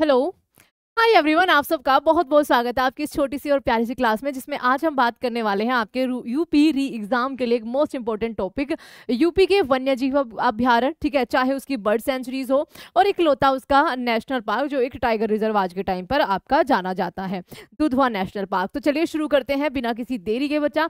Hello. Hi everyone आप सबका बहुत बहुत स्वागत है आपकी इस छोटी सी और प्यारी सी क्लास में जिसमें आज हम बात करने वाले हैं आपके यूपी री एग्जाम के लिए एक मोस्ट इंपॉर्टेंट टॉपिक यूपी के वन्यजीव अभ्यारण ठीक है चाहे उसकी बर्ड सेंचुरीज हो और एक लोता उसका नेशनल पार्क जो एक टाइगर रिजर्व आज के टाइम पर आपका जाना जाता है दुधवा नेशनल पार्क तो चलिए शुरू करते हैं बिना किसी देरी के बच्चा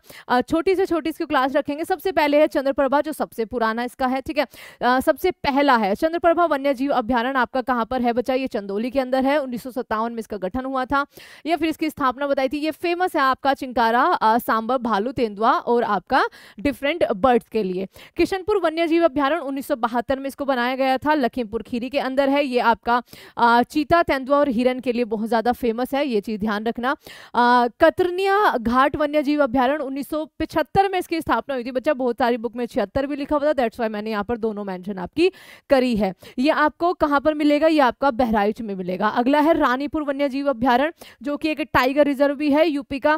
छोटी से छोटी इसकी क्लास रखेंगे सबसे पहले है चंद्रप्रभा जो सबसे पुराना इसका है ठीक है सबसे पहला है चंद्रप्रभा वन्यजीव अभ्यारण आपका कहाँ पर है बच्चा ये चंदोली के अंदर है उन्नीस में इसका गठन हुआ था या फिर इसकी स्थापना बताई थी ये फेमस है आपका चिंकारा सांबर भालू तेंदुआ और आपका डिफरेंट बर्ड्स के लिए किशनपुर वन्य जीव अभ्यारण उन्नीस में इसको बनाया गया था लखीमपुर खीरी के अंदर है ये आपका चीता तेंदुआ और हिरन के लिए बहुत ज़्यादा फेमस है ये चीज़ ध्यान रखना कतरनिया घाट वन्य जीव अभ्यारण उन्नीस में इसकी स्थापना हुई थी बच्चा बहुत सारी बुक में छिहत्तर भी लिखा हुआ था वाई मैंने यहाँ पर दोनों मैंशन आपकी करी है ये आपको कहाँ पर मिलेगा ये आपका बहराइच में मिलेगा अगला है रानी मणिपुर वन्य जीव अभ्यारण जो कि एक टाइगर रिजर्व भी है यूपी का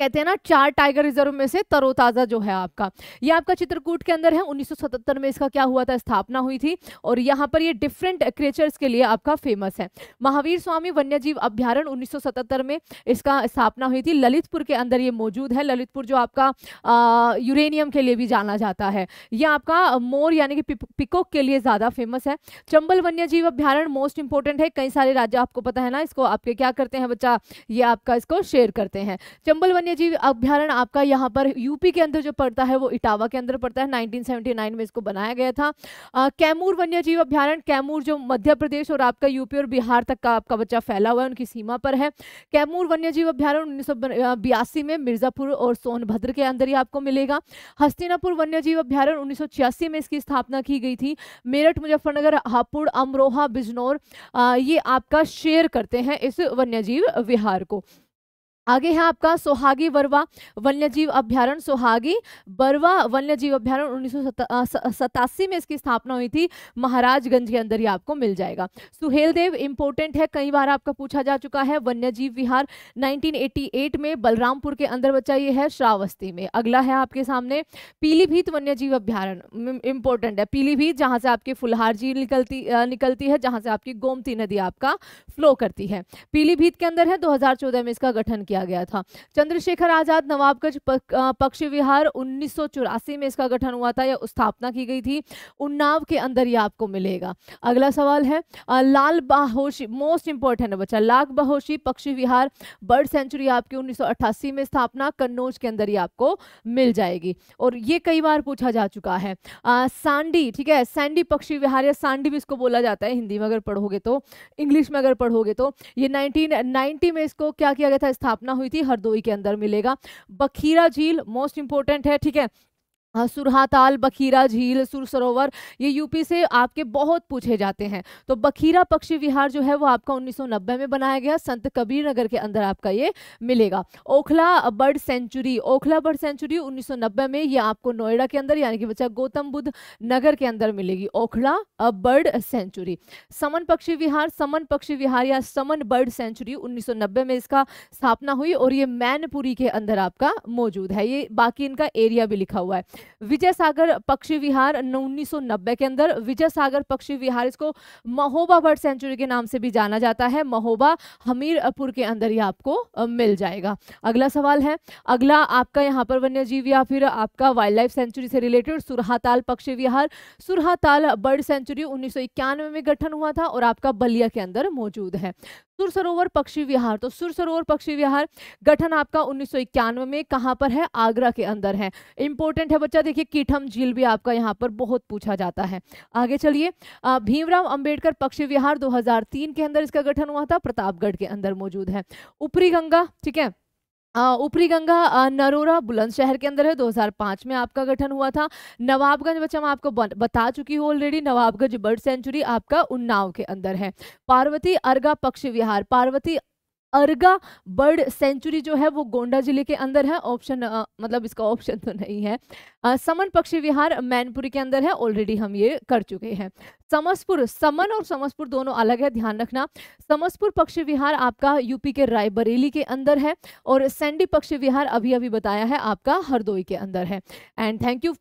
कहते हैं ना चार टाइगर रिजर्व में से तरोताज़ा जो है आपका ये आपका चित्रकूट के अंदर है 1977 में इसका क्या हुआ था स्थापना हुई थी और यहाँ पर ये डिफरेंट क्रिएचर्स के लिए आपका फेमस है महावीर स्वामी वन्यजीव अभ्यारण 1977 में इसका स्थापना हुई थी ललितपुर के अंदर ये मौजूद है ललितपुर जो आपका यूरेनियम के लिए भी जाना जाता है यह आपका मोर यानी कि पिकोक के लिए ज़्यादा फेमस है चंबल वन्यजीव अभ्यारण मोस्ट इंपॉर्टेंट है कई सारे राज्य आपको पता है ना इसको आपके क्या करते हैं बच्चा ये आपका इसको शेयर करते हैं चंबल वन्य जीव अभ्यारण आपका यहाँ पर यूपी के अंदर जो पड़ता है वो इटावा के अंदर पड़ता है 1979 में इसको बनाया गया था आ, कैमूर वन्य जीव अभ्यारण कैमूर जो मध्य प्रदेश और आपका यूपी और बिहार तक का आपका बच्चा फैला हुआ है उनकी सीमा पर है कैमूर वन्य जीव अभ्यारण उन्नीस में मिर्जापुर और सोनभद्र के अंदर ही आपको मिलेगा हस्तिनापुर वन्य जीव अभ्यारण उन्नीस में इसकी स्थापना की गई थी मेरठ मुजफ्फरनगर हापुड़ अमरोहा बिजनौर ये आपका शेयर करते हैं इस वन्यजीव विहार को आगे है आपका सोहागी बरवा वन्यजीव अभ्यारण सोहागी बरवा वन्यजीव अभ्यारण उन्नीस सतासी में इसकी स्थापना हुई थी महाराजगंज के अंदर ही आपको मिल जाएगा सुहेलदेव इंपोर्टेंट है कई बार आपका पूछा जा चुका है वन्यजीव विहार 1988 में बलरामपुर के अंदर बच्चा ये है श्रावस्ती में अगला है आपके सामने पीलीभीत वन्यजीव अभ्यारण इंपोर्टेंट है पीलीभीत जहाँ से आपकी फुलहार झील निकलती निकलती है जहाँ से आपकी गोमती नदी आपका फ्लो करती है पीलीभीत के अंदर है दो में इसका गठन किया किया गया था चंद्रशेखर आजाद नवाबगंज पक्षी विहार उन्नीस में इसका गठन हुआ था या स्थापना की गई थी उन्नाव के अंदर ही आपको मिलेगा अगला सवाल है लाल बाहोशी मोस्ट इंपॉर्टेंट है बच्चा लाख बाहोशी पक्षी विहार बर्ड सेंचुरी आपकी उन्नीस में स्थापना कन्नौज के अंदर ही आपको मिल जाएगी और ये कई बार पूछा जा चुका है आ, सांडी ठीक है सैंडी पक्षी विहार या सांडी भी इसको बोला जाता है हिंदी में अगर पढ़ोगे तो इंग्लिश में अगर पढ़ोगे तो ये नाइनटीन में इसको क्या किया गया था स्थापना स्थापना हुई थी हरदोई के अंदर मिलेगा बखीरा झील मोस्ट इंपॉर्टेंट है ठीक है हाँ, सुरहाताल बखीरा झील सुर सरोवर ये यूपी से आपके बहुत पूछे जाते हैं तो बखीरा पक्षी विहार जो है वो आपका 1990 में बनाया गया संत कबीर नगर के अंदर आपका ये मिलेगा Okhla bird sanctuary Okhla bird sanctuary 1990 में ये आपको नोएडा के अंदर यानी कि बच्चा गौतम बुद्ध नगर के अंदर मिलेगी ओखला बर्ड सेंचुरी समन पक्षी विहार समन पक्षी विहार या समन बर्ड सेंचुरी उन्नीस में इसका स्थापना हुई और ये मैनपुरी के अंदर आपका मौजूद है ये बाकी इनका एरिया भी लिखा हुआ है विजय सागर पक्षी विहार उन्नीस के अंदर विजय सागर पक्षी विहार इसको महोबा बर्ड सेंचुरी के नाम से भी जाना जाता है महोबा हमीरपुर के अंदर ही आपको मिल जाएगा अगला सवाल है अगला आपका यहाँ पर वन्य जीव या फिर आपका वाइल्ड लाइफ सेंचुरी से रिलेटेड सुरहाताल पक्षी विहार सुरहाताल बर्ड सेंचुरी उन्नीस में गठन हुआ था और आपका बलिया के अंदर मौजूद है सुर सरोवर पक्षी विहार तो सुर सरोवर पक्षी विहार गठन आपका उन्नीस में कहाँ पर है आगरा के अंदर है इंपॉर्टेंट है बच्चा देखिए कीठम झील भी आपका यहाँ पर बहुत पूछा जाता है आगे चलिए भीमराव अंबेडकर पक्षी विहार 2003 के अंदर इसका गठन हुआ था प्रतापगढ़ के अंदर मौजूद है ऊपरी गंगा ठीक है ऊपरी गंगा नरोरा बुलंदशहर के अंदर है 2005 में आपका गठन हुआ था नवाबगंज बच्चा मैं आपको बता चुकी हूँ ऑलरेडी नवाबगंज बर्ड सेंचुरी आपका उन्नाव के अंदर है पार्वती अर्गा पक्षी विहार पार्वती अर्गा बर्ड सेंचुरी जो है वो गोंडा जिले के अंदर है ऑप्शन मतलब इसका ऑप्शन तो नहीं है आ, समन पक्षी विहार मैनपुरी के अंदर है ऑलरेडी हम ये कर चुके हैं समसपुर समन और समसपुर दोनों अलग है ध्यान रखना समसपुर पक्षी विहार आपका यूपी के रायबरेली के अंदर है और सैंडी पक्षी विहार अभी अभी बताया है आपका हरदोई के अंदर है and thank you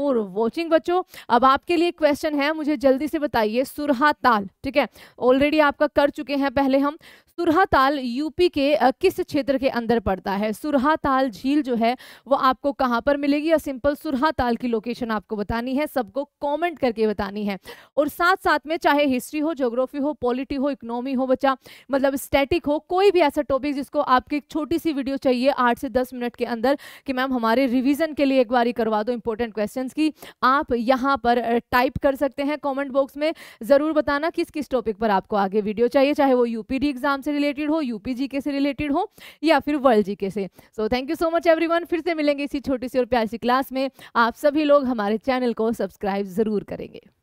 for watching बच्चों अब आपके लिए क्वेश्चन है मुझे जल्दी से बताइए सुरहा ताल ठीक है ऑलरेडी आपका कर चुके हैं पहले हम सुरहा ताल यूपी के किस क्षेत्र के अंदर पड़ता है सुरहा ताल झील जो है वो आपको कहाँ पर मिलेगी और सिंपल सुरहा ताल की लोकेशन आपको बतानी है सबको कमेंट करके बतानी है और साथ साथ में चाहे हिस्ट्री हो जोग्राफी हो पॉलिटी हो इकोनॉमी हो बच्चा मतलब स्टैटिक हो कोई भी ऐसा टॉपिक जिसको आपकी एक छोटी सी वीडियो चाहिए आठ से दस मिनट के अंदर कि मैम हमारे रिविजन के लिए एक बार करवा दो इंपॉर्टेंट क्वेश्चन क्वेश्चंस की आप यहां पर टाइप कर सकते हैं कमेंट बॉक्स में ज़रूर बताना किस किस टॉपिक पर आपको आगे वीडियो चाहिए चाहे वो यूपीडी एग्जाम से रिलेटेड हो यूपी के से रिलेटेड हो या फिर वर्ल्ड जी से so thank you so much every फिर से मिलेंगे इसी छोटी सी और प्यारी क्लास में आप सभी लोग हमारे चैनल को सब्सक्राइब ज़रूर करेंगे